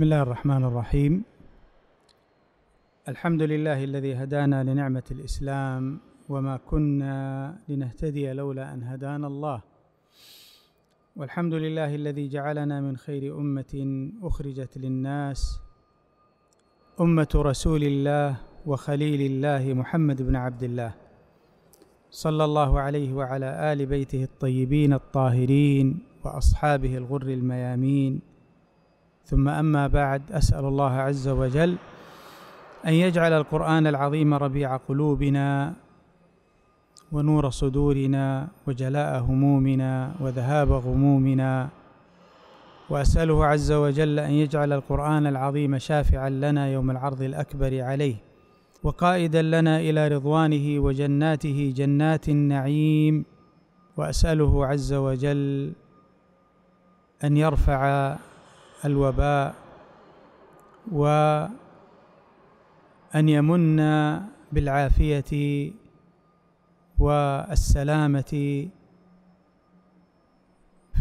بسم الله الرحمن الرحيم الحمد لله الذي هدانا لنعمه الاسلام وما كنا لنهتدي لولا ان هدانا الله والحمد لله الذي جعلنا من خير امه اخرجت للناس امه رسول الله وخليل الله محمد بن عبد الله صلى الله عليه وعلى ال بيته الطيبين الطاهرين واصحابه الغر الميامين ثم أما بعد أسأل الله عز وجل أن يجعل القرآن العظيم ربيع قلوبنا ونور صدورنا وجلاء همومنا وذهاب غمومنا وأسأله عز وجل أن يجعل القرآن العظيم شافعا لنا يوم العرض الأكبر عليه وقائدا لنا إلى رضوانه وجناته جنات النعيم وأسأله عز وجل أن يرفع الوباء وأن يمن بالعافية والسلامة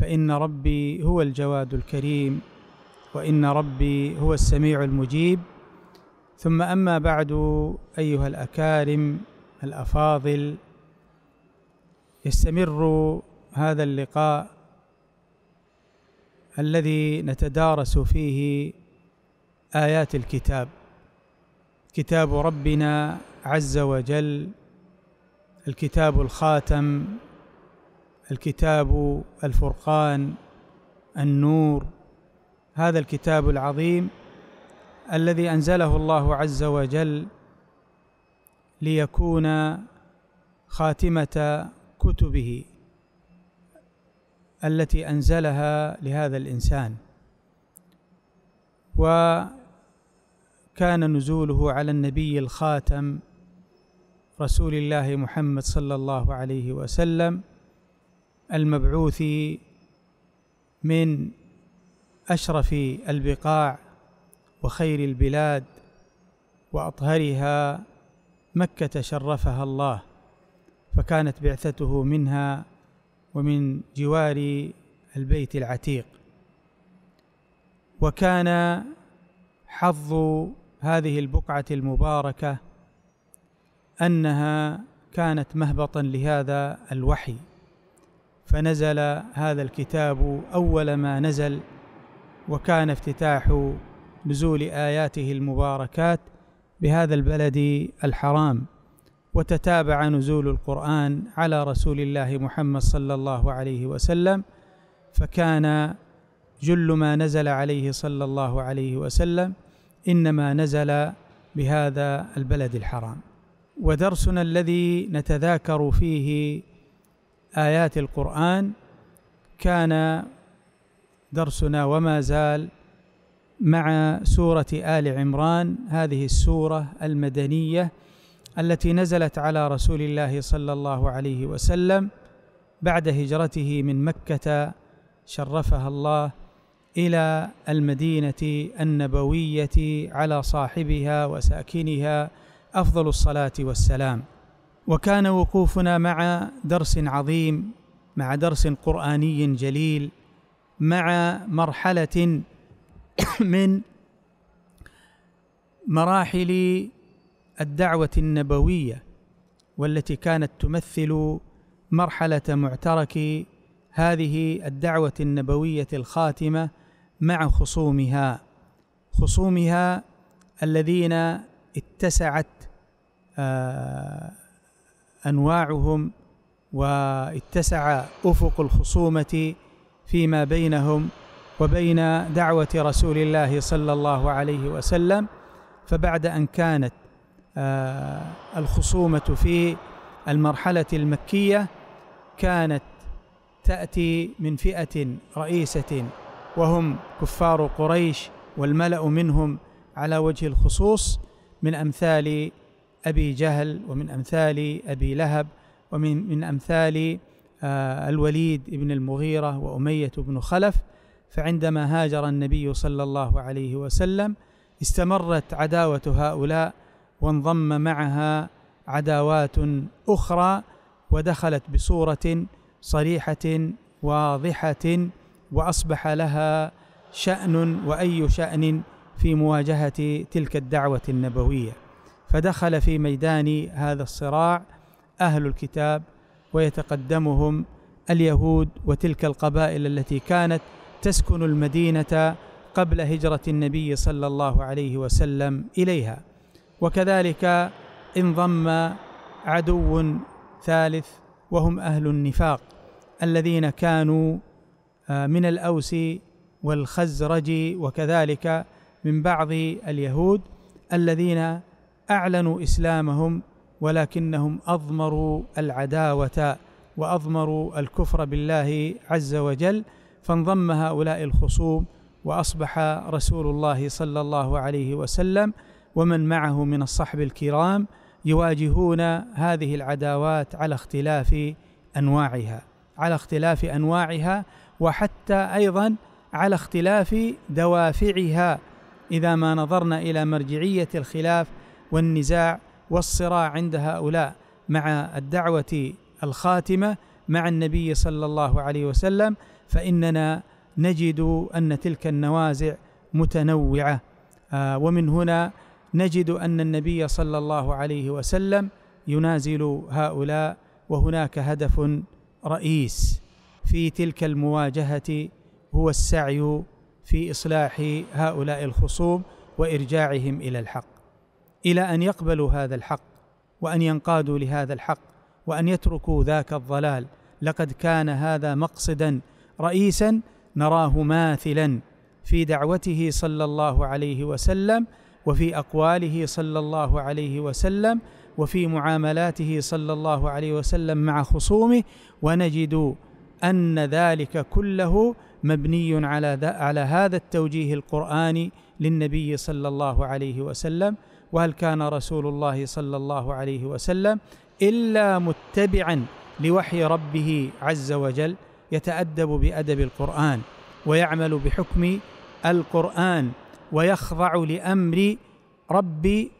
فإن ربي هو الجواد الكريم وإن ربي هو السميع المجيب ثم أما بعد أيها الأكارم الأفاضل يستمر هذا اللقاء الذي نتدارس فيه ايات الكتاب كتاب ربنا عز وجل الكتاب الخاتم الكتاب الفرقان النور هذا الكتاب العظيم الذي انزله الله عز وجل ليكون خاتمه كتبه التي انزلها لهذا الانسان وكان نزوله على النبي الخاتم رسول الله محمد صلى الله عليه وسلم المبعوث من اشرف البقاع وخير البلاد واطهرها مكه شرفها الله فكانت بعثته منها ومن جوار البيت العتيق وكان حظ هذه البقعه المباركه انها كانت مهبطا لهذا الوحي فنزل هذا الكتاب اول ما نزل وكان افتتاح نزول اياته المباركات بهذا البلد الحرام وتتابع نزول القرآن على رسول الله محمد صلى الله عليه وسلم فكان جل ما نزل عليه صلى الله عليه وسلم انما نزل بهذا البلد الحرام ودرسنا الذي نتذاكر فيه ايات القران كان درسنا وما زال مع سوره ال عمران هذه السوره المدنيه التي نزلت على رسول الله صلى الله عليه وسلم بعد هجرته من مكه شرفها الله الى المدينه النبويه على صاحبها وساكنها افضل الصلاه والسلام وكان وقوفنا مع درس عظيم مع درس قراني جليل مع مرحله من مراحل الدعوه النبويه والتي كانت تمثل مرحله معترك هذه الدعوه النبويه الخاتمه مع خصومها خصومها الذين اتسعت آه، انواعهم واتسع افق الخصومه فيما بينهم وبين دعوه رسول الله صلى الله عليه وسلم فبعد ان كانت آه، الخصومة في المرحلة المكية كانت تأتي من فئة رئيسة وهم كفار قريش والملأ منهم على وجه الخصوص من أمثال أبي جهل ومن أمثال أبي لهب ومن من أمثال آه، الوليد بن المغيرة وأمية بن خلف فعندما هاجر النبي صلى الله عليه وسلم استمرت عداوة هؤلاء وانضم معها عداوات اخرى ودخلت بصوره صريحه واضحه واصبح لها شان واي شان في مواجهه تلك الدعوه النبويه فدخل في ميدان هذا الصراع اهل الكتاب ويتقدمهم اليهود وتلك القبائل التي كانت تسكن المدينه قبل هجره النبي صلى الله عليه وسلم اليها وكذلك انضم عدو ثالث وهم اهل النفاق الذين كانوا آه، من الاوس والخزرج وكذلك من بعض اليهود الذين اعلنوا اسلامهم ولكنهم اضمروا العداوه واضمروا الكفر بالله عز وجل فانضم هؤلاء الخصوم واصبح رسول الله صلى الله عليه وسلم ومن معه من الصحب الكرام يواجهون هذه العداوات على اختلاف انواعها على اختلاف انواعها وحتى ايضا على اختلاف دوافعها اذا ما نظرنا الى مرجعيه الخلاف والنزاع والصراع عند هؤلاء مع الدعوه الخاتمه مع النبي صلى الله عليه وسلم فاننا نجد ان تلك النوازع متنوعه آه، ومن هنا نجد ان النبي صلى الله عليه وسلم ينازل هؤلاء وهناك هدف رئيس في تلك المواجهه هو السعي في اصلاح هؤلاء الخصوم وارجاعهم الى الحق الى ان يقبلوا هذا الحق وان ينقادوا لهذا الحق وان يتركوا ذاك الضلال لقد كان هذا مقصدا رئيسا نراه ماثلا في دعوته صلى الله عليه وسلم وفي اقواله صلى الله عليه وسلم وفي معاملاته صلى الله عليه وسلم مع خصومه ونجد ان ذلك كله مبني على على هذا التوجيه القراني للنبي صلى الله عليه وسلم وهل كان رسول الله صلى الله عليه وسلم الا متبعا لوحي ربه عز وجل يتادب بادب القران ويعمل بحكم القران ويخضع لامر ربي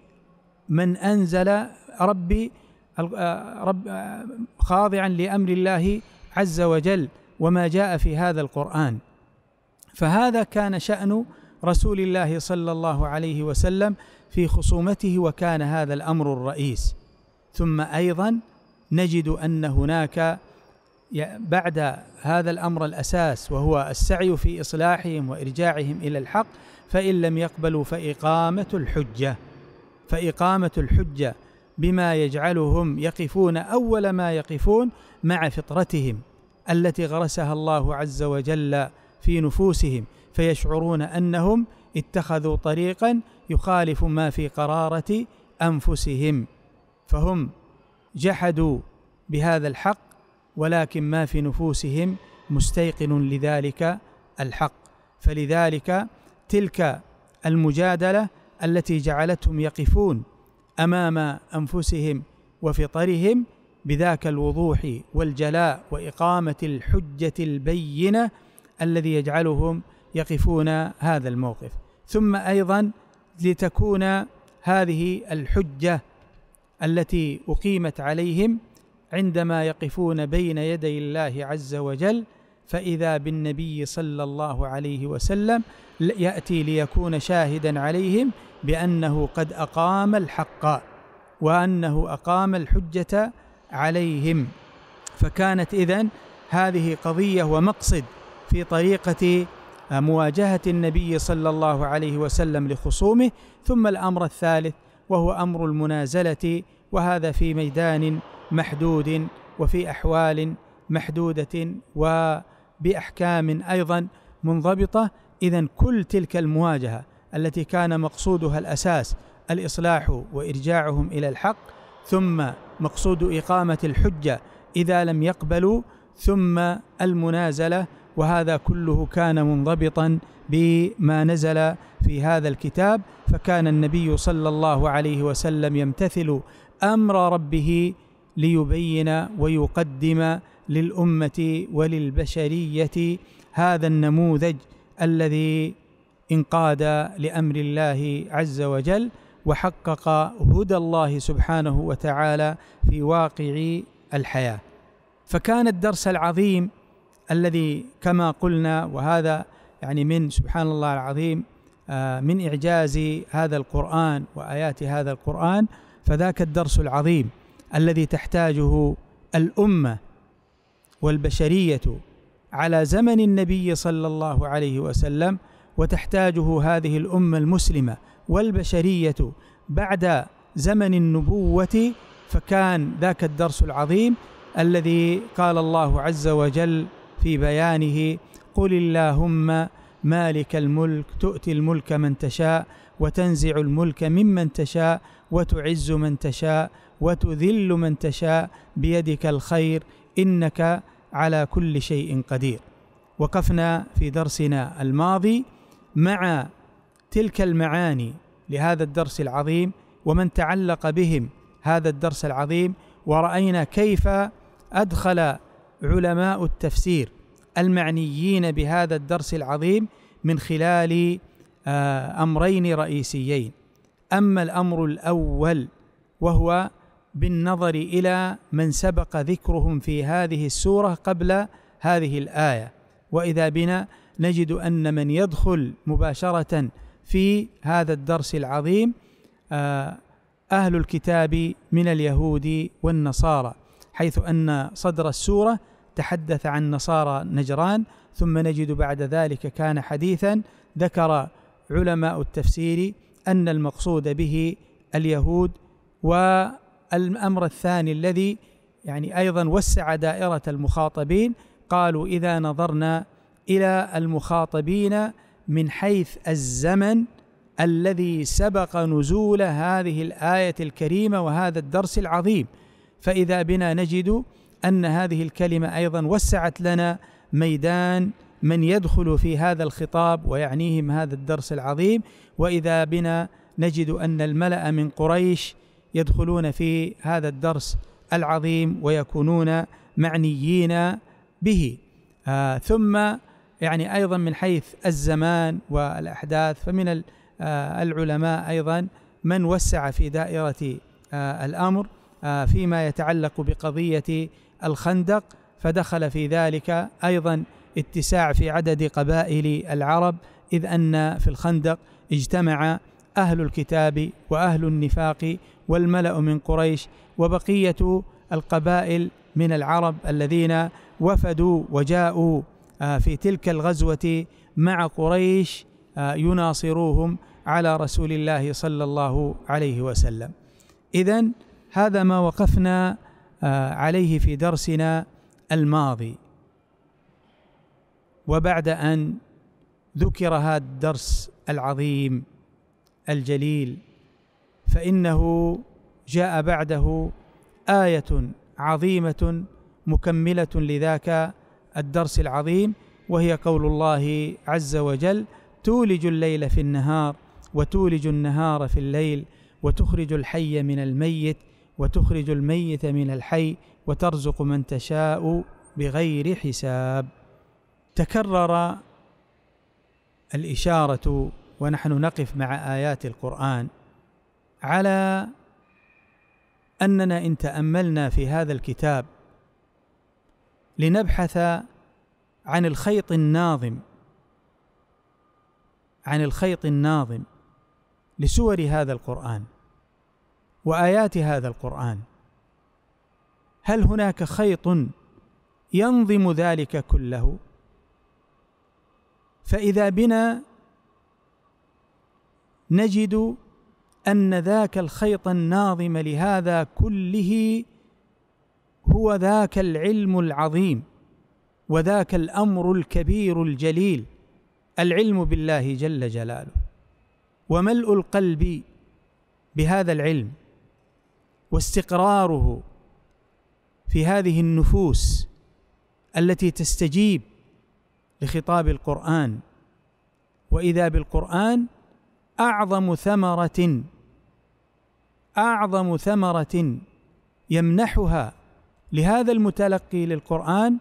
من انزل ربي رب آه، آه، خاضعا لامر الله عز وجل وما جاء في هذا القران فهذا كان شان رسول الله صلى الله عليه وسلم في خصومته وكان هذا الامر الرئيس ثم ايضا نجد ان هناك بعد هذا الامر الاساس وهو السعي في اصلاحهم وارجاعهم الى الحق فإن لم يقبلوا فإقامة الحجة فإقامة الحجة بما يجعلهم يقفون أول ما يقفون مع فطرتهم التي غرسها الله عز وجل في نفوسهم فيشعرون أنهم اتخذوا طريقا يخالف ما في قرارة أنفسهم فهم جحدوا بهذا الحق ولكن ما في نفوسهم مستيقن لذلك الحق فلذلك تلك المجادله التي جعلتهم يقفون امام انفسهم وفطرهم بذاك الوضوح والجلاء واقامه الحجه البينه الذي يجعلهم يقفون هذا الموقف ثم ايضا لتكون هذه الحجه التي اقيمت عليهم عندما يقفون بين يدي الله عز وجل فإذا بالنبي صلى الله عليه وسلم يأتي ليكون شاهدا عليهم بأنه قد أقام الحق وأنه أقام الحجة عليهم فكانت إذن هذه قضية ومقصد في طريقة آه، مواجهة النبي صلى الله عليه وسلم لخصومه ثم الأمر الثالث وهو أمر المنازلة وهذا في ميدان محدود وفي أحوال محدودة و باحكام ايضا منضبطه اذا كل تلك المواجهه التي كان مقصودها الاساس الاصلاح وارجاعهم الى الحق ثم مقصود اقامه الحجه اذا لم يقبلوا ثم المنازله وهذا كله كان منضبطا بما نزل في هذا الكتاب فكان النبي صلى الله عليه وسلم يمتثل امر ربه ليبين ويقدم للامه وللبشريه هذا النموذج الذي انقاد لامر الله عز وجل وحقق هدى الله سبحانه وتعالى في واقع الحياه فكان الدرس العظيم الذي كما قلنا وهذا يعني من سبحان الله العظيم آه، من اعجاز هذا القران وايات هذا القران فذاك الدرس العظيم الذي تحتاجه الامه والبشريه على زمن النبي صلى الله عليه وسلم وتحتاجه هذه الامه المسلمه والبشريه بعد زمن النبوه فكان ذاك الدرس العظيم الذي قال الله عز وجل في بيانه قل اللهم مالك الملك تؤتي الملك من تشاء وتنزع الملك ممن تشاء وتعز من تشاء وتذل من تشاء بيدك الخير انك على كل شيء قدير وقفنا في درسنا الماضي مع تلك المعاني لهذا الدرس العظيم ومن تعلق بهم هذا الدرس العظيم وراينا كيف ادخل علماء التفسير المعنيين بهذا الدرس العظيم من خلال آه، امرين رئيسيين اما الامر الاول وهو بالنظر الى من سبق ذكرهم في هذه السوره قبل هذه الايه واذا بنا نجد ان من يدخل مباشره في هذا الدرس العظيم آه، اهل الكتاب من اليهود والنصارى حيث ان صدر السوره تحدث عن نصارى نجران ثم نجد بعد ذلك كان حديثا ذكر علماء التفسير ان المقصود به اليهود و الأمر الثاني الذي يعني أيضا وسع دائرة المخاطبين قالوا إذا نظرنا إلى المخاطبين من حيث الزمن الذي سبق نزول هذه الآية الكريمة وهذا الدرس العظيم فإذا بنا نجد أن هذه الكلمة أيضا وسعت لنا ميدان من يدخل في هذا الخطاب ويعنيهم هذا الدرس العظيم واذا بنا نجد ان الملا من قريش يدخلون في هذا الدرس العظيم ويكونون معنيين به آه ثم يعني ايضا من حيث الزمان والاحداث فمن آه العلماء ايضا من وسع في دائره آه الامر آه فيما يتعلق بقضيه الخندق فدخل في ذلك ايضا اتساع في عدد قبائل العرب اذ ان في الخندق اجتمع اهل الكتاب واهل النفاق والملا من قريش وبقيه القبائل من العرب الذين وفدوا وجاءوا آه، في تلك الغزوه مع قريش آه، يناصروهم على رسول الله صلى الله عليه وسلم اذا هذا ما وقفنا آه، عليه في درسنا الماضي وبعد ان ذكر هذا الدرس العظيم الجليل فانه جاء بعده ايه عظيمه مكمله لذاك الدرس العظيم وهي قول الله عز وجل تولج الليل في النهار وتولج النهار في الليل وتخرج الحي من الميت وتخرج الميت من الحي وترزق من تشاء بغير حساب تكرر الاشاره ونحن نقف مع ايات القران على اننا ان تاملنا في هذا الكتاب لنبحث عن الخيط الناظم عن الخيط الناظم لسور هذا القران وايات هذا القران هل هناك خيط ينظم ذلك كله فاذا بنا نجد ان ذاك الخيط الناظم لهذا كله هو ذاك العلم العظيم وذاك الامر الكبير الجليل العلم بالله جل جلاله وملء القلب بهذا العلم واستقراره في هذه النفوس التي تستجيب لخطاب القران واذا بالقران اعظم ثمره اعظم ثمره يمنحها لهذا المتلقي للقران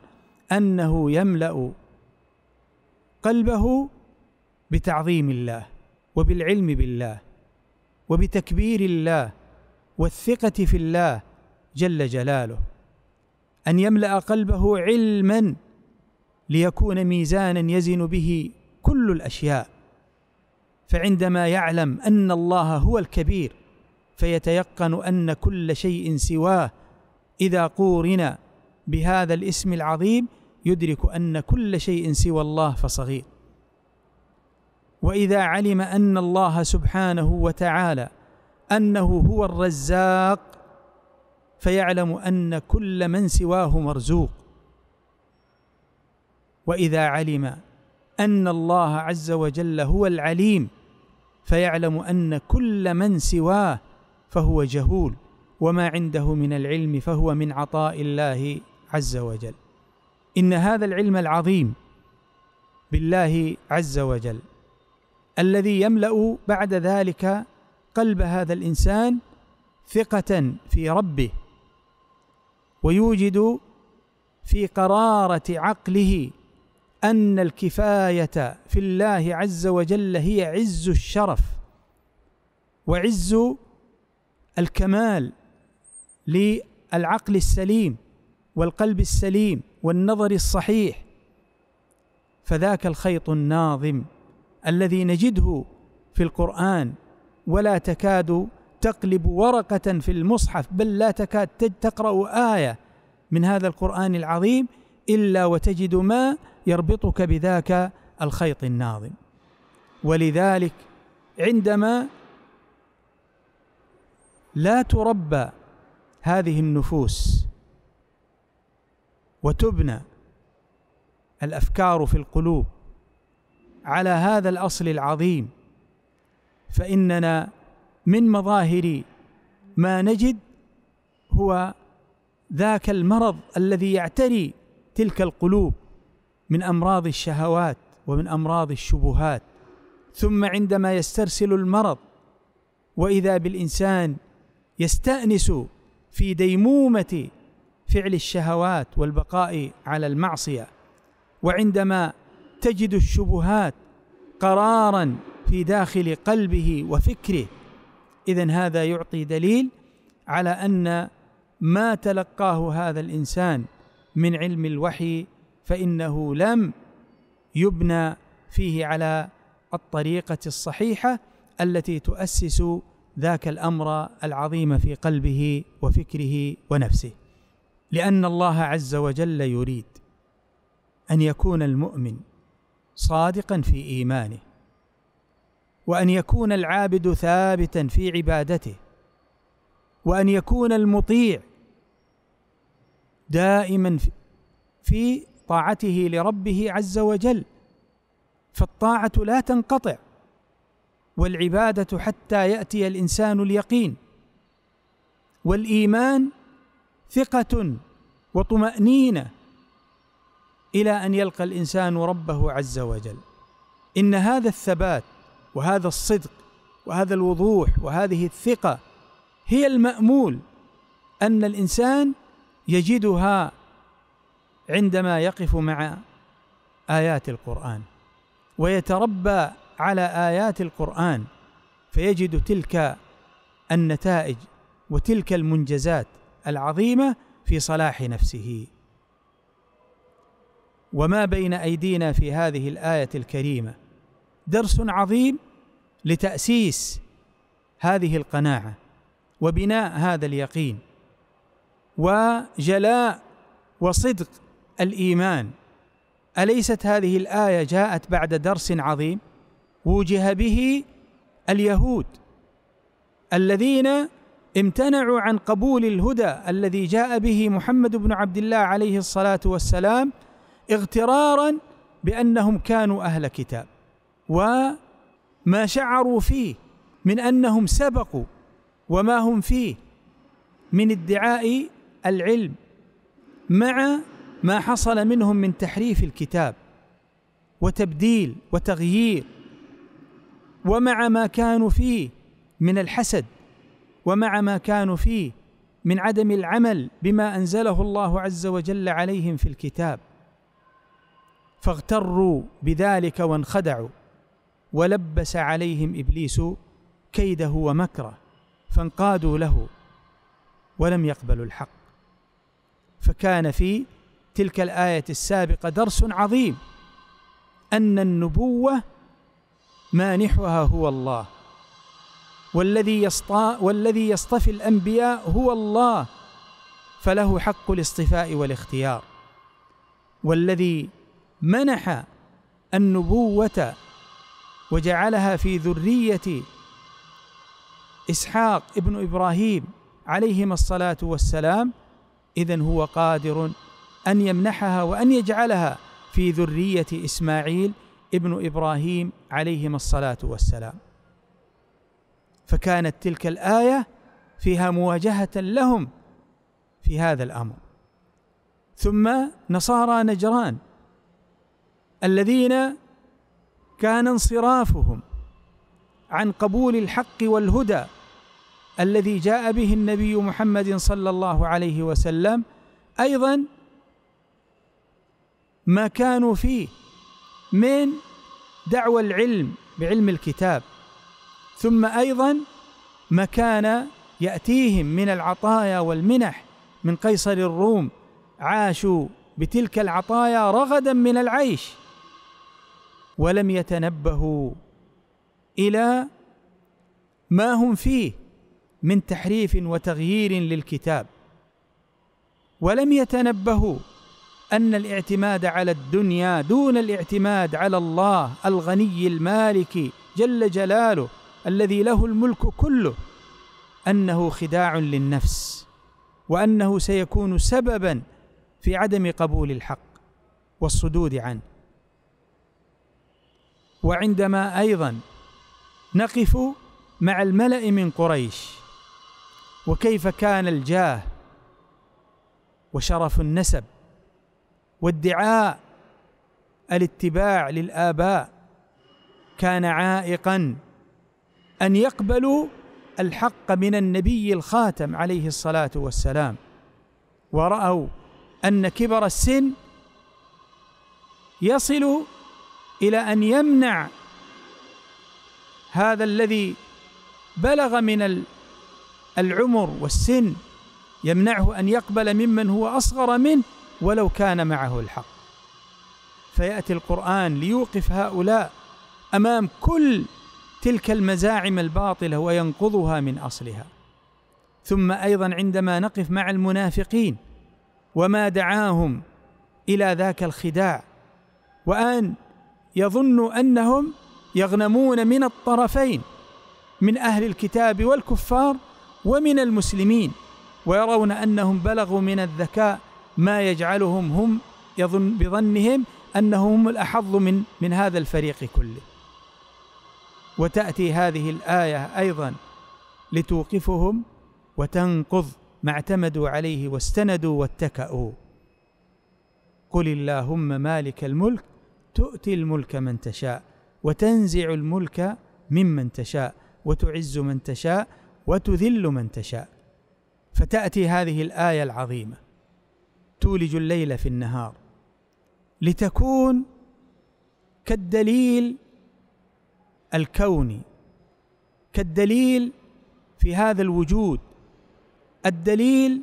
انه يملا قلبه بتعظيم الله وبالعلم بالله وبتكبير الله والثقه في الله جل جلاله ان يملا قلبه علما ليكون ميزانا يزن به كل الاشياء فعندما يعلم ان الله هو الكبير فيتيقن ان كل شيء سواه اذا قورن بهذا الاسم العظيم يدرك ان كل شيء سوى الله فصغير واذا علم ان الله سبحانه وتعالى انه هو الرزاق فيعلم ان كل من سواه مرزوق واذا علم ان الله عز وجل هو العليم فيعلم ان كل من سواه فهو جهول وما عنده من العلم فهو من عطاء الله عز وجل ان هذا العلم العظيم بالله عز وجل الذي يملا بعد ذلك قلب هذا الانسان ثقه في ربه ويوجد في قراره عقله ان الكفايه في الله عز وجل هي عز الشرف وعز الكمال للعقل السليم والقلب السليم والنظر الصحيح فذاك الخيط الناظم الذي نجده في القران ولا تكاد تقلب ورقه في المصحف بل لا تكاد تقرا ايه من هذا القران العظيم الا وتجد ما يربطك بذاك الخيط الناظم ولذلك عندما لا تربى هذه النفوس وتبنى الافكار في القلوب على هذا الاصل العظيم فاننا من مظاهر ما نجد هو ذاك المرض الذي يعتري تلك القلوب من امراض الشهوات ومن امراض الشبهات ثم عندما يسترسل المرض واذا بالانسان يستانس في ديمومه فعل الشهوات والبقاء على المعصيه وعندما تجد الشبهات قرارا في داخل قلبه وفكره اذا هذا يعطي دليل على ان ما تلقاه هذا الانسان من علم الوحي فانه لم يبنى فيه على الطريقه الصحيحه التي تؤسس ذاك الامر العظيم في قلبه وفكره ونفسه لان الله عز وجل يريد ان يكون المؤمن صادقا في ايمانه وان يكون العابد ثابتا في عبادته وان يكون المطيع دائما في طاعته لربه عز وجل فالطاعه لا تنقطع والعباده حتى ياتي الانسان اليقين والايمان ثقه وطمانينه الى ان يلقى الانسان ربه عز وجل ان هذا الثبات وهذا الصدق وهذا الوضوح وهذه الثقه هي المامول ان الانسان يجدها عندما يقف مع ايات القران ويتربى على ايات القران فيجد تلك النتائج وتلك المنجزات العظيمه في صلاح نفسه وما بين ايدينا في هذه الايه الكريمه درس عظيم لتاسيس هذه القناعه وبناء هذا اليقين وجلاء وصدق الايمان اليست هذه الايه جاءت بعد درس عظيم وجه به اليهود الذين امتنعوا عن قبول الهدى الذي جاء به محمد بن عبد الله عليه الصلاه والسلام اغترارا بانهم كانوا اهل كتاب وما شعروا فيه من انهم سبقوا وما هم فيه من ادعاء العلم مع ما حصل منهم من تحريف الكتاب وتبديل وتغيير ومع ما كانوا فيه من الحسد ومع ما كانوا فيه من عدم العمل بما انزله الله عز وجل عليهم في الكتاب فاغتروا بذلك وانخدعوا ولبس عليهم ابليس كيده ومكره فانقادوا له ولم يقبلوا الحق فكان في تلك الايه السابقه درس عظيم ان النبوه مانحها هو الله والذي يصطى والذي يصطفي الانبياء هو الله فله حق الاصطفاء والاختيار والذي منح النبوه وجعلها في ذريه اسحاق ابن ابراهيم عليهما الصلاه والسلام اذا هو قادر ان يمنحها وان يجعلها في ذريه اسماعيل ابن ابراهيم عليهما الصلاه والسلام فكانت تلك الايه فيها مواجهه لهم في هذا الامر ثم نصارى نجران الذين كان انصرافهم عن قبول الحق والهدى الذي جاء به النبي محمد صلى الله عليه وسلم ايضا ما كانوا فيه من دعوى العلم بعلم الكتاب ثم ايضا مكان ياتيهم من العطايا والمنح من قيصر الروم عاشوا بتلك العطايا رغدا من العيش ولم يتنبهوا الى ما هم فيه من تحريف وتغيير للكتاب ولم يتنبهوا ان الاعتماد على الدنيا دون الاعتماد على الله الغني المالك جل جلاله الذي له الملك كله انه خداع للنفس وانه سيكون سببا في عدم قبول الحق والصدود عنه وعندما ايضا نقف مع الملا من قريش وكيف كان الجاه وشرف النسب وادعاء الاتباع للآباء كان عائقا أن يقبلوا الحق من النبي الخاتم عليه الصلاة والسلام ورأوا أن كبر السن يصل إلى أن يمنع هذا الذي بلغ من العمر والسن يمنعه أن يقبل ممن هو أصغر منه ولو كان معه الحق فياتي القران ليوقف هؤلاء امام كل تلك المزاعم الباطله وينقضها من اصلها ثم ايضا عندما نقف مع المنافقين وما دعاهم الى ذاك الخداع وان يظنوا انهم يغنمون من الطرفين من اهل الكتاب والكفار ومن المسلمين ويرون انهم بلغوا من الذكاء ما يجعلهم هم يظن بظنهم انهم هم الاحظ من من هذا الفريق كله وتاتي هذه الايه ايضا لتوقفهم وتنقض ما اعتمدوا عليه واستندوا واتكأوا قل اللهم مالك الملك تؤتي الملك من تشاء وتنزع الملك ممن تشاء وتعز من تشاء وتذل من تشاء فتاتي هذه الايه العظيمه تولج الليل في النهار لتكون كالدليل الكوني كالدليل في هذا الوجود الدليل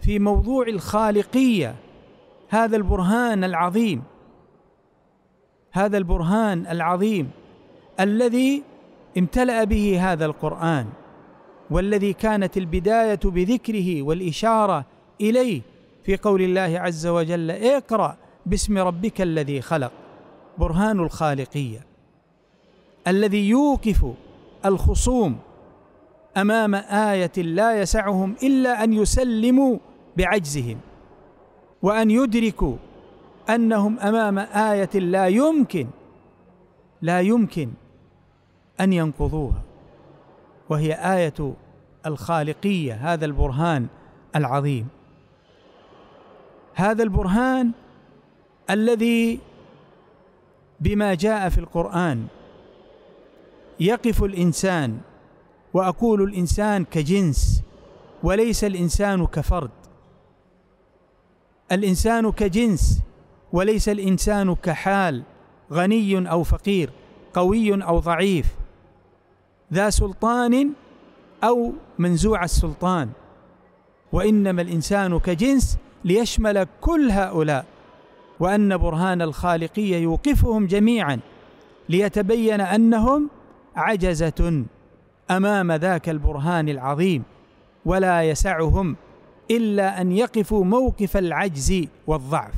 في موضوع الخالقيه هذا البرهان العظيم هذا البرهان العظيم الذي امتلا به هذا القران والذي كانت البدايه بذكره والاشاره اليه في قول الله عز وجل اقرأ باسم ربك الذي خلق برهان الخالقية الذي يوقف الخصوم امام ايه لا يسعهم الا ان يسلموا بعجزهم وان يدركوا انهم امام ايه لا يمكن لا يمكن ان ينقضوها وهي ايه الخالقيه هذا البرهان العظيم هذا البرهان الذي بما جاء في القرآن يقف الإنسان وأقول الإنسان كجنس وليس الإنسان كفرد الإنسان كجنس وليس الإنسان كحال غني أو فقير قوي أو ضعيف ذا سلطان أو منزوع السلطان وإنما الإنسان كجنس ليشمل كل هؤلاء وان برهان الخالقيه يوقفهم جميعا ليتبين انهم عجزه امام ذاك البرهان العظيم ولا يسعهم الا ان يقفوا موقف العجز والضعف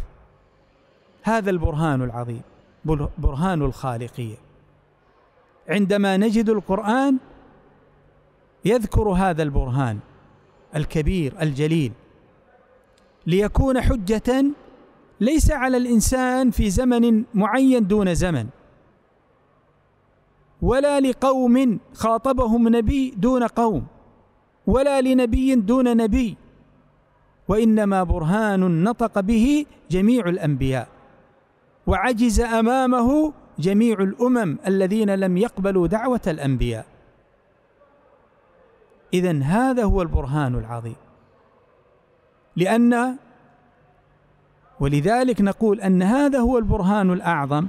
هذا البرهان العظيم برهان الخالقيه عندما نجد القران يذكر هذا البرهان الكبير الجليل ليكون حجة ليس على الإنسان في زمن معين دون زمن ولا لقوم خاطبهم نبي دون قوم ولا لنبي دون نبي وانما برهان نطق به جميع الانبياء وعجز امامه جميع الامم الذين لم يقبلوا دعوه الانبياء اذا هذا هو البرهان العظيم لأن ولذلك نقول أن هذا هو البرهان الأعظم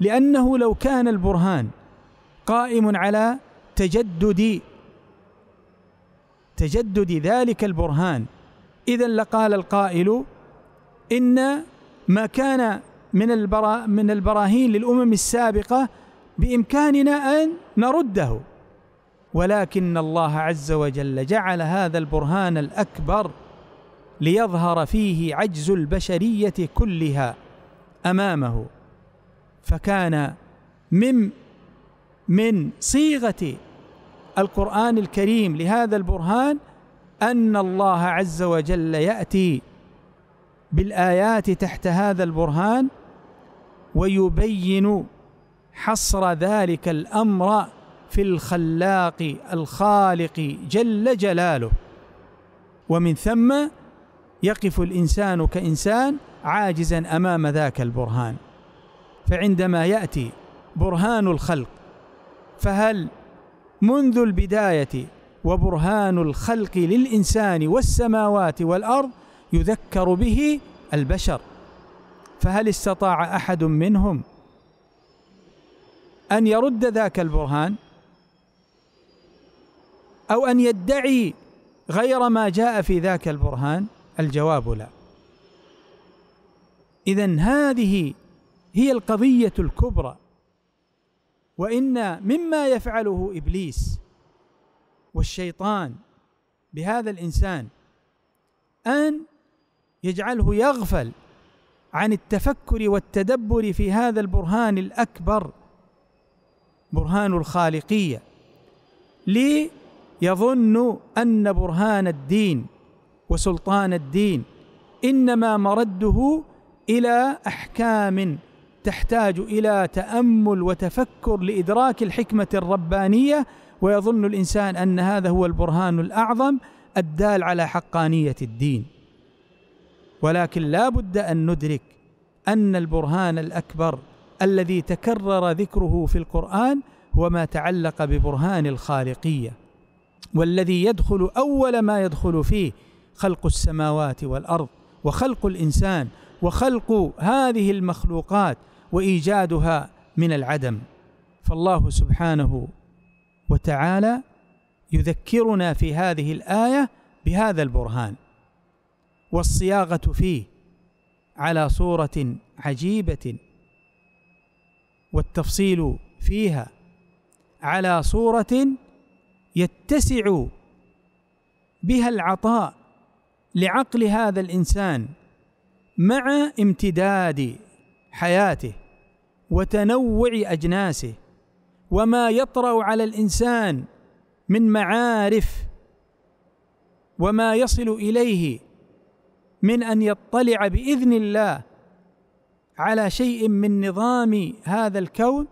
لأنه لو كان البرهان قائم على تجدد تجدد ذلك البرهان إذا لقال القائل إن ما كان من البرا من البراهين للأمم السابقة بإمكاننا أن نرده ولكن الله عز وجل جعل هذا البرهان الأكبر ليظهر فيه عجز البشريه كلها امامه فكان من من صيغه القران الكريم لهذا البرهان ان الله عز وجل ياتي بالايات تحت هذا البرهان ويبين حصر ذلك الامر في الخلاق الخالق جل جلاله ومن ثم يقف الانسان كانسان عاجزا امام ذاك البرهان فعندما ياتي برهان الخلق فهل منذ البدايه وبرهان الخلق للانسان والسماوات والارض يذكر به البشر فهل استطاع احد منهم ان يرد ذاك البرهان او ان يدعي غير ما جاء في ذاك البرهان الجواب لا اذا هذه هي القضيه الكبرى وان مما يفعله ابليس والشيطان بهذا الانسان ان يجعله يغفل عن التفكر والتدبر في هذا البرهان الاكبر برهان الخالقيه ليظن ان برهان الدين وسلطان الدين انما مرده الى احكام تحتاج الى تامل وتفكر لادراك الحكمه الربانيه ويظن الانسان ان هذا هو البرهان الاعظم الدال على حقانيه الدين ولكن لا بد ان ندرك ان البرهان الاكبر الذي تكرر ذكره في القران هو ما تعلق ببرهان الخالقيه والذي يدخل اول ما يدخل فيه خلق السماوات والارض وخلق الانسان وخلق هذه المخلوقات وايجادها من العدم فالله سبحانه وتعالى يذكرنا في هذه الايه بهذا البرهان والصياغه فيه على صوره عجيبه والتفصيل فيها على صوره يتسع بها العطاء لعقل هذا الانسان مع امتداد حياته وتنوع اجناسه وما يطرا على الانسان من معارف وما يصل اليه من ان يطلع باذن الله على شيء من نظام هذا الكون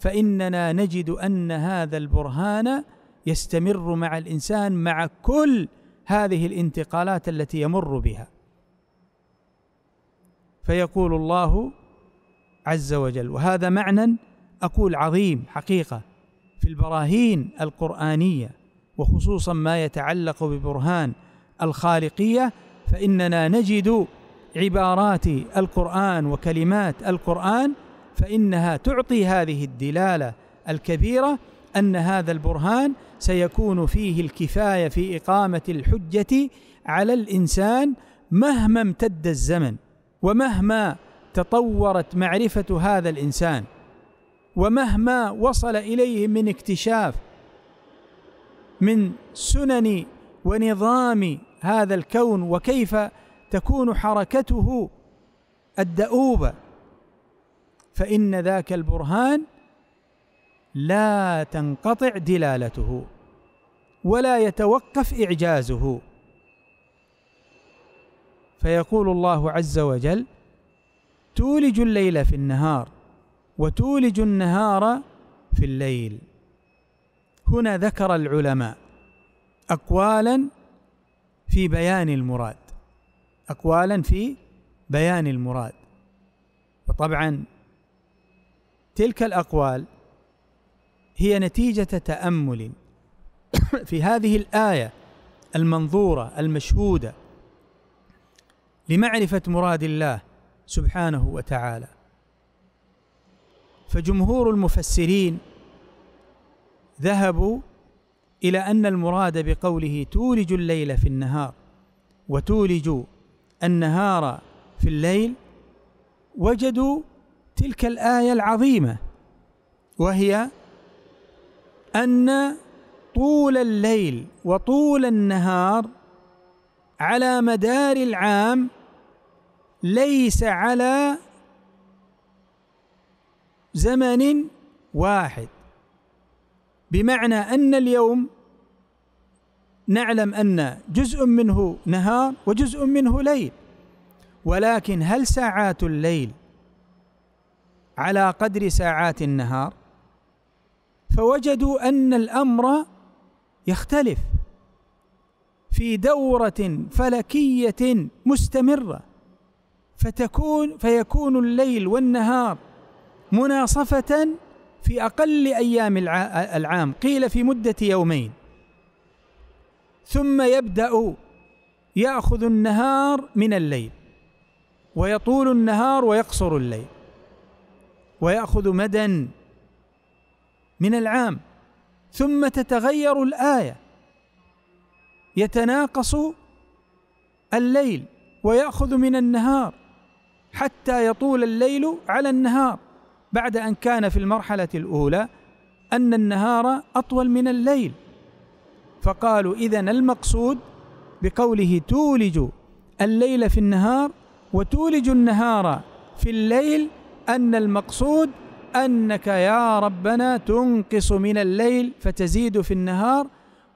فاننا نجد ان هذا البرهان يستمر مع الانسان مع كل هذه الانتقالات التي يمر بها فيقول الله عز وجل وهذا معنى اقول عظيم حقيقه في البراهين القرانيه وخصوصا ما يتعلق ببرهان الخالقيه فاننا نجد عبارات القران وكلمات القران فانها تعطي هذه الدلاله الكبيره ان هذا البرهان سيكون فيه الكفايه في اقامه الحجه على الانسان مهما امتد الزمن ومهما تطورت معرفه هذا الانسان ومهما وصل اليه من اكتشاف من سنن ونظام هذا الكون وكيف تكون حركته الدؤوبه فان ذاك البرهان لا تنقطع دلالته ولا يتوقف اعجازه فيقول الله عز وجل تولج الليل في النهار وتولج النهار في الليل هنا ذكر العلماء اقوالا في بيان المراد اقوالا في بيان المراد وطبعا تلك الاقوال هي نتيجه تامل في هذه الايه المنظوره المشهوده لمعرفه مراد الله سبحانه وتعالى فجمهور المفسرين ذهبوا الى ان المراد بقوله تولج الليل في النهار وتولج النهار في الليل وجدوا تلك الايه العظيمه وهي أن طول الليل وطول النهار على مدار العام ليس على زمن واحد بمعنى ان اليوم نعلم ان جزء منه نهار وجزء منه ليل ولكن هل ساعات الليل على قدر ساعات النهار فوجدوا ان الامر يختلف في دوره فلكيه مستمره فتكون فيكون الليل والنهار مناصفه في اقل ايام العام قيل في مده يومين ثم يبدا ياخذ النهار من الليل ويطول النهار ويقصر الليل وياخذ مدى من العام ثم تتغير الايه يتناقص الليل وياخذ من النهار حتى يطول الليل على النهار بعد ان كان في المرحله الاولى ان النهار اطول من الليل فقالوا اذا المقصود بقوله تولج الليل في النهار وتولج النهار في الليل ان المقصود وانك يا ربنا تنقص من الليل فتزيد في النهار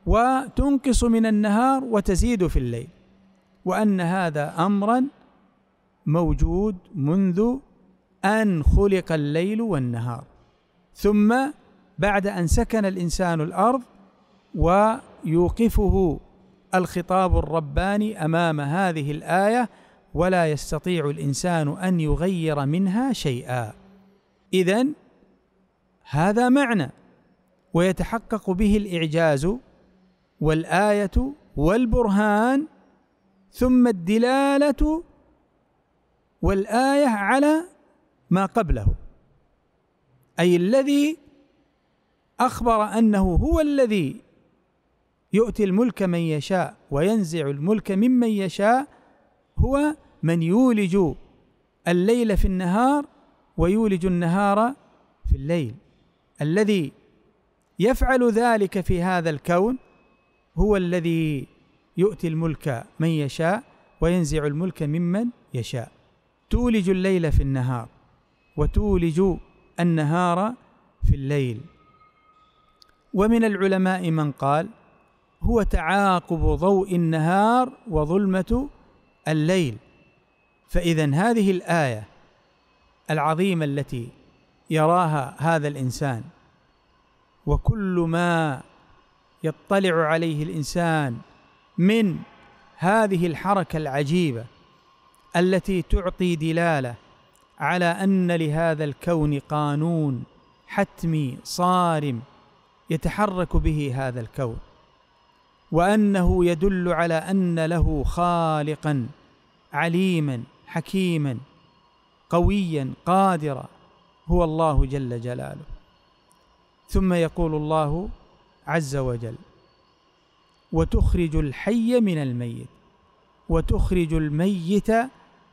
وتنقص من النهار وتزيد في الليل وان هذا امرا موجود منذ ان خلق الليل والنهار ثم بعد ان سكن الانسان الارض ويوقفه الخطاب الرباني امام هذه الايه ولا يستطيع الانسان ان يغير منها شيئا اذا هذا معنى ويتحقق به الاعجاز والايه والبرهان ثم الدلاله والايه على ما قبله اي الذي اخبر انه هو الذي يؤتي الملك من يشاء وينزع الملك ممن يشاء هو من يولج الليل في النهار ويولج النهار في الليل الذي يفعل ذلك في هذا الكون هو الذي يؤتي الملك من يشاء وينزع الملك ممن يشاء تولج الليل في النهار وتولج النهار في الليل ومن العلماء من قال هو تعاقب ضوء النهار وظلمه الليل فاذا هذه الايه العظيمه التي يراها هذا الانسان وكل ما يطلع عليه الانسان من هذه الحركه العجيبه التي تعطي دلاله على ان لهذا الكون قانون حتمي صارم يتحرك به هذا الكون وانه يدل على ان له خالقا عليما حكيما قويا قادرا هو الله جل جلاله ثم يقول الله عز وجل وتخرج الحي من الميت وتخرج الميت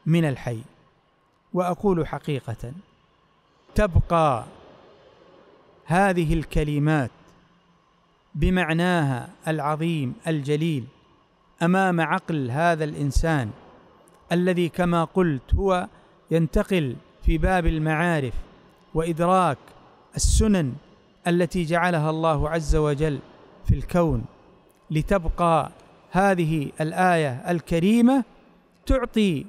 من الحي واقول حقيقه تبقى هذه الكلمات بمعناها العظيم الجليل امام عقل هذا الانسان الذي كما قلت هو ينتقل في باب المعارف وادراك السنن التي جعلها الله عز وجل في الكون لتبقى هذه الايه الكريمه تعطي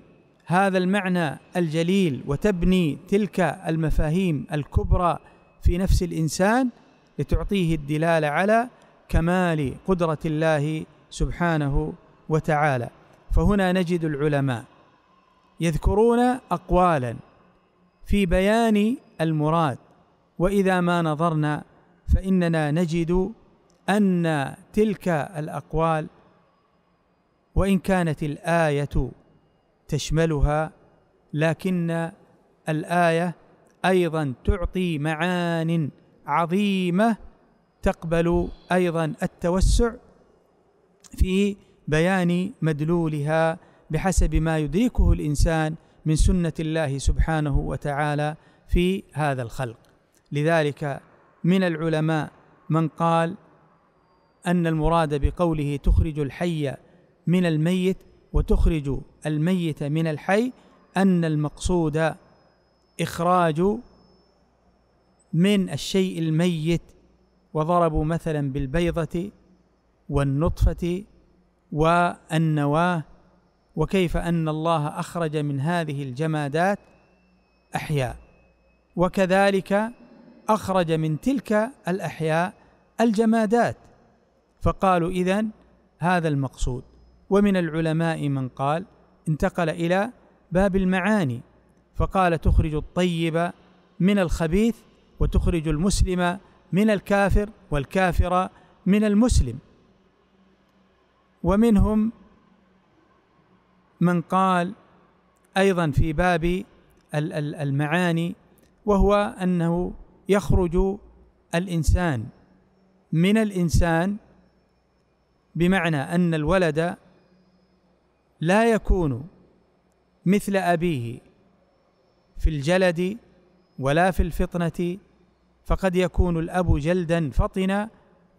هذا المعنى الجليل وتبني تلك المفاهيم الكبرى في نفس الانسان لتعطيه الدلاله على كمال قدره الله سبحانه وتعالى فهنا نجد العلماء يذكرون اقوالا في بيان المراد واذا ما نظرنا فاننا نجد ان تلك الاقوال وان كانت الايه تشملها لكن الايه ايضا تعطي معان عظيمه تقبل ايضا التوسع في بيان مدلولها بحسب ما يدركه الانسان من سنه الله سبحانه وتعالى في هذا الخلق لذلك من العلماء من قال ان المراد بقوله تخرج الحي من الميت وتخرج الميت من الحي ان المقصود اخراج من الشيء الميت وضربوا مثلا بالبيضه والنطفه والنواه وكيف ان الله اخرج من هذه الجمادات احياء وكذلك اخرج من تلك الاحياء الجمادات فقالوا اذا هذا المقصود ومن العلماء من قال انتقل الى باب المعاني فقال تخرج الطيب من الخبيث وتخرج المسلم من الكافر والكافر من المسلم ومنهم من قال ايضا في باب المعاني وهو انه يخرج الانسان من الانسان بمعنى ان الولد لا يكون مثل ابيه في الجلد ولا في الفطنه فقد يكون الاب جلدا فطنا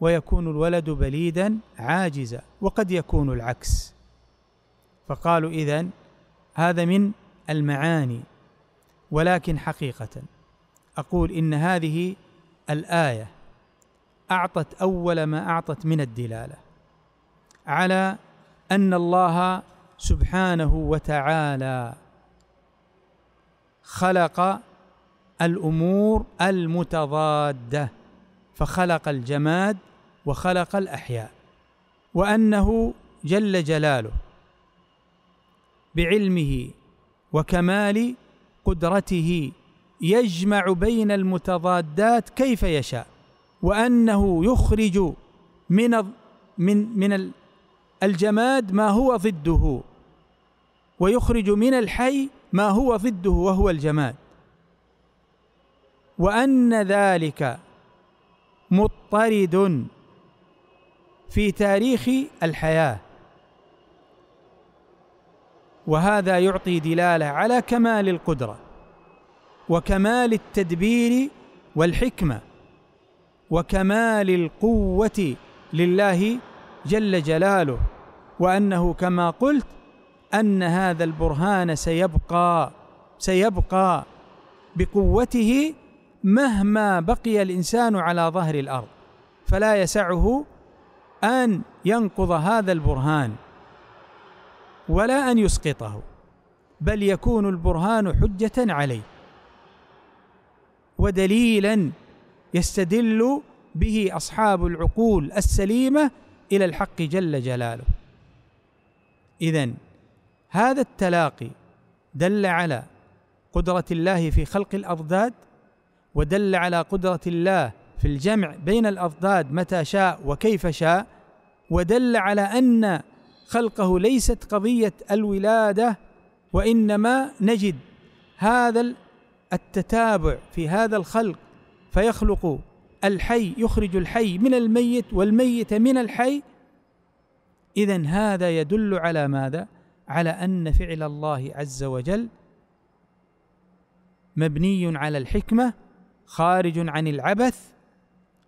ويكون الولد بليدا عاجزا وقد يكون العكس فقالوا إذا هذا من المعاني ولكن حقيقة أقول إن هذه الآية أعطت أول ما أعطت من الدلالة على أن الله سبحانه وتعالى خلق الأمور المتضادة فخلق الجماد وخلق الأحياء وأنه جل جلاله بعلمه وكمال قدرته يجمع بين المتضادات كيف يشاء وانه يخرج من من من الجماد ما هو ضده ويخرج من الحي ما هو ضده وهو الجماد وان ذلك مضطرد في تاريخ الحياه وهذا يعطي دلاله على كمال القدره وكمال التدبير والحكمه وكمال القوه لله جل جلاله وانه كما قلت ان هذا البرهان سيبقى سيبقى بقوته مهما بقي الانسان على ظهر الارض فلا يسعه ان ينقض هذا البرهان ولا ان يسقطه بل يكون البرهان حجه عليه ودليلا يستدل به اصحاب العقول السليمه الى الحق جل جلاله اذا هذا التلاقي دل على قدره الله في خلق الاضداد ودل على قدره الله في الجمع بين الاضداد متى شاء وكيف شاء ودل على ان خلقه ليست قضيه الولاده وانما نجد هذا التتابع في هذا الخلق فيخلق الحي يخرج الحي من الميت والميت من الحي اذا هذا يدل على ماذا على ان فعل الله عز وجل مبني على الحكمه خارج عن العبث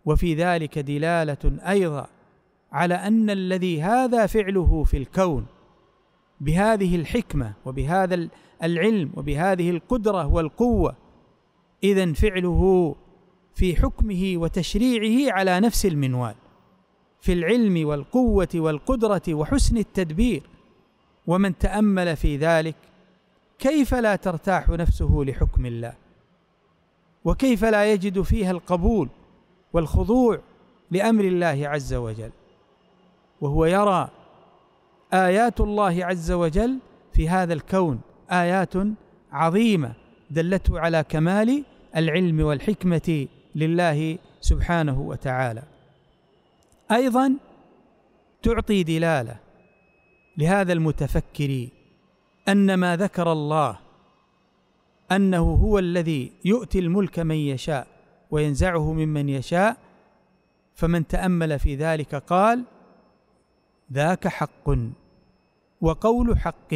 وفي ذلك دلاله ايضا على ان الذي هذا فعله في الكون بهذه الحكمه وبهذا العلم وبهذه القدره والقوه اذا فعله في حكمه وتشريعه على نفس المنوال في العلم والقوه والقدره وحسن التدبير ومن تامل في ذلك كيف لا ترتاح نفسه لحكم الله وكيف لا يجد فيها القبول والخضوع لامر الله عز وجل وهو يرى ايات الله عز وجل في هذا الكون ايات عظيمه دلته على كمال العلم والحكمه لله سبحانه وتعالى ايضا تعطي دلاله لهذا المتفكر ان ما ذكر الله انه هو الذي يؤتي الملك من يشاء وينزعه ممن يشاء فمن تامل في ذلك قال ذاك حق وقول حق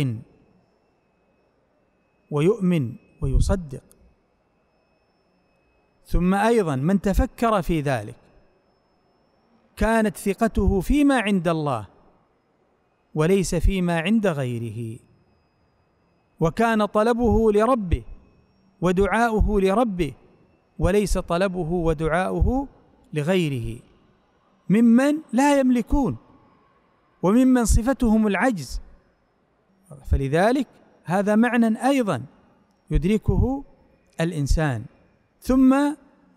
ويؤمن ويصدق ثم ايضا من تفكر في ذلك كانت ثقته فيما عند الله وليس فيما عند غيره وكان طلبه لربه ودعاؤه لربه وليس طلبه ودعاؤه لغيره ممن لا يملكون وممن صفتهم العجز فلذلك هذا معنى ايضا يدركه الانسان ثم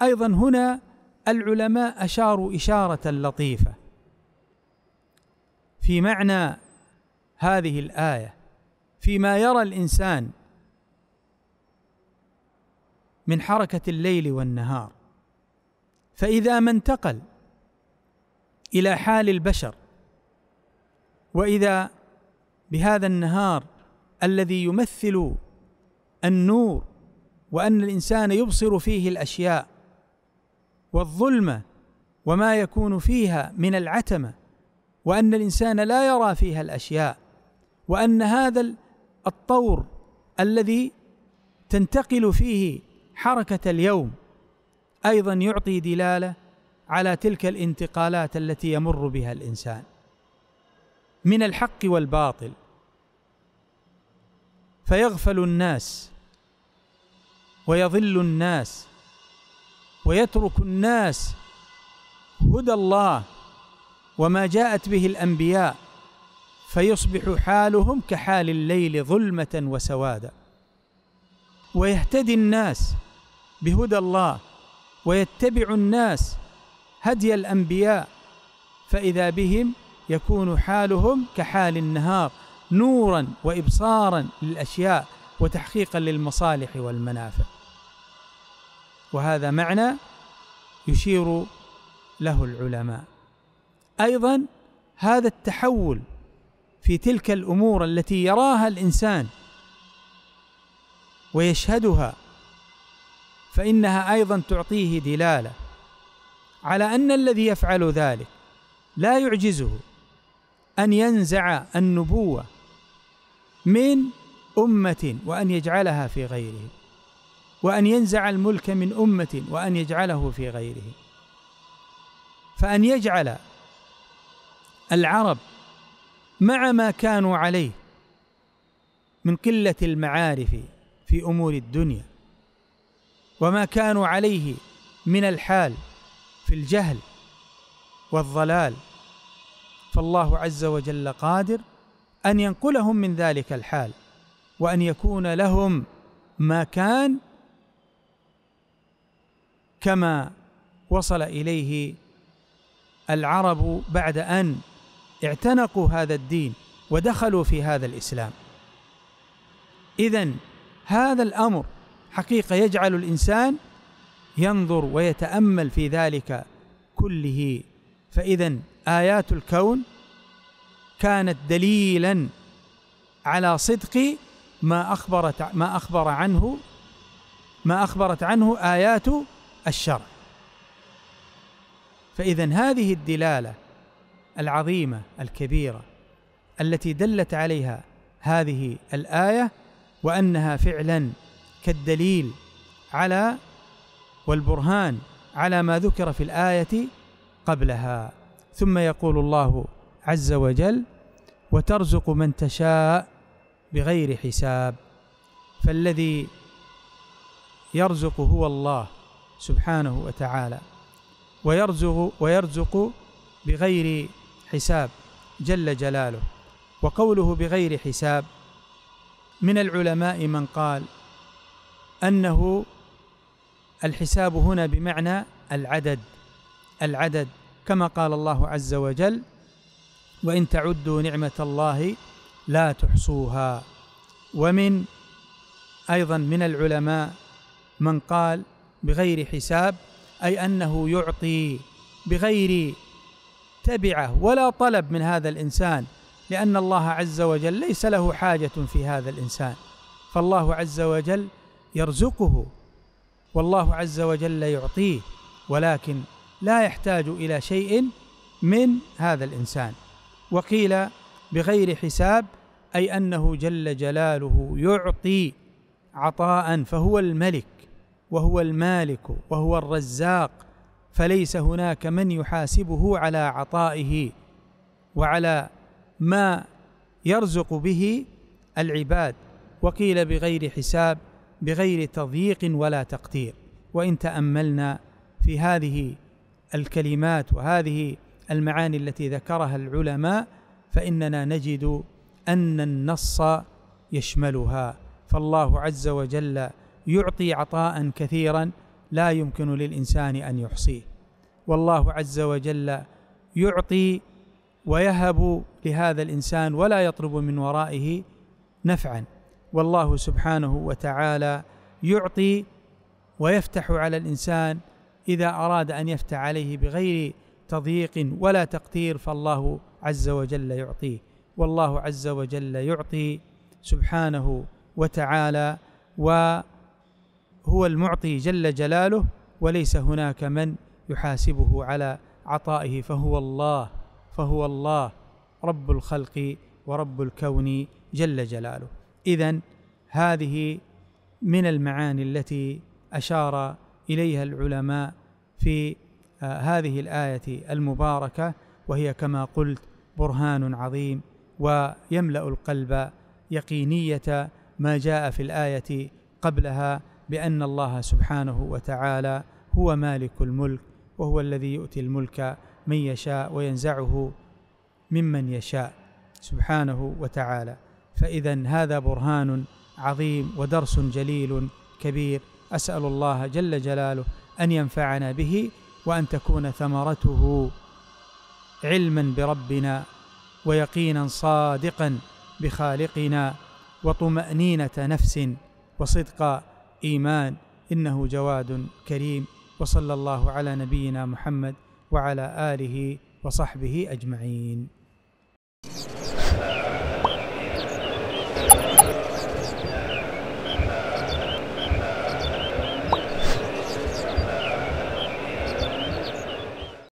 ايضا هنا العلماء اشاروا اشاره لطيفه في معنى هذه الايه فيما يرى الانسان من حركه الليل والنهار فاذا ما انتقل الى حال البشر واذا بهذا النهار الذي يمثل النور وان الانسان يبصر فيه الاشياء والظلمه وما يكون فيها من العتمه وان الانسان لا يرى فيها الاشياء وان هذا الطور الذي تنتقل فيه حركه اليوم ايضا يعطي دلاله على تلك الانتقالات التي يمر بها الانسان من الحق والباطل فيغفل الناس ويضل الناس ويترك الناس هدى الله وما جاءت به الانبياء فيصبح حالهم كحال الليل ظلمه وسوادا ويهتدي الناس بهدى الله ويتبع الناس هدي الانبياء فاذا بهم يكون حالهم كحال النهار نورا وابصارا للاشياء وتحقيقا للمصالح والمنافع وهذا معنى يشير له العلماء ايضا هذا التحول في تلك الامور التي يراها الانسان ويشهدها فانها ايضا تعطيه دلاله على ان الذي يفعل ذلك لا يعجزه أن ينزع النبوة من أمة وأن يجعلها في غيره وأن ينزع الملك من أمة وأن يجعله في غيره فأن يجعل العرب مع ما كانوا عليه من قلة المعارف في أمور الدنيا وما كانوا عليه من الحال في الجهل والضلال فالله عز وجل قادر ان ينقلهم من ذلك الحال وان يكون لهم مكان كما وصل اليه العرب بعد ان اعتنقوا هذا الدين ودخلوا في هذا الاسلام اذا هذا الامر حقيقه يجعل الانسان ينظر ويتامل في ذلك كله فاذا ايات الكون كانت دليلا على صدق ما اخبرت ما اخبر عنه ما اخبرت عنه ايات الشرع فاذا هذه الدلاله العظيمه الكبيره التي دلت عليها هذه الايه وانها فعلا كالدليل على والبرهان على ما ذكر في الايه قبلها ثم يقول الله عز وجل وترزق من تشاء بغير حساب فالذي يرزق هو الله سبحانه وتعالى ويرزق ويرزق بغير حساب جل جلاله وقوله بغير حساب من العلماء من قال انه الحساب هنا بمعنى العدد العدد كما قال الله عز وجل وإن تعدوا نعمة الله لا تحصوها ومن أيضا من العلماء من قال بغير حساب أي أنه يعطي بغير تبعه ولا طلب من هذا الإنسان لأن الله عز وجل ليس له حاجة في هذا الإنسان فالله عز وجل يرزقه والله عز وجل يعطيه ولكن لا يحتاج الى شيء من هذا الانسان وقيل بغير حساب اي انه جل جلاله يعطي عطاء فهو الملك وهو المالك وهو الرزاق فليس هناك من يحاسبه على عطائه وعلى ما يرزق به العباد وقيل بغير حساب بغير تضييق ولا تقدير وان تاملنا في هذه الكلمات وهذه المعاني التي ذكرها العلماء فاننا نجد ان النص يشملها فالله عز وجل يعطي عطاء كثيرا لا يمكن للانسان ان يحصيه والله عز وجل يعطي ويهب لهذا الانسان ولا يطلب من ورائه نفعا والله سبحانه وتعالى يعطي ويفتح على الانسان إذا أراد أن يفتح عليه بغير تضييق ولا تقتير فالله عز وجل يعطيه والله عز وجل يعطي سبحانه وتعالى وهو المعطي جل جلاله وليس هناك من يحاسبه على عطائه فهو الله فهو الله رب الخلق ورب الكون جل جلاله اذا هذه من المعاني التي اشار اليها العلماء في آه، هذه الايه المباركه وهي كما قلت برهان عظيم ويملا القلب يقينيه ما جاء في الايه قبلها بان الله سبحانه وتعالى هو مالك الملك وهو الذي يؤتي الملك من يشاء وينزعه ممن يشاء سبحانه وتعالى فاذا هذا برهان عظيم ودرس جليل كبير اسال الله جل جلاله ان ينفعنا به وان تكون ثمرته علما بربنا ويقينا صادقا بخالقنا وطمانينه نفس وصدق ايمان انه جواد كريم وصلى الله على نبينا محمد وعلى اله وصحبه اجمعين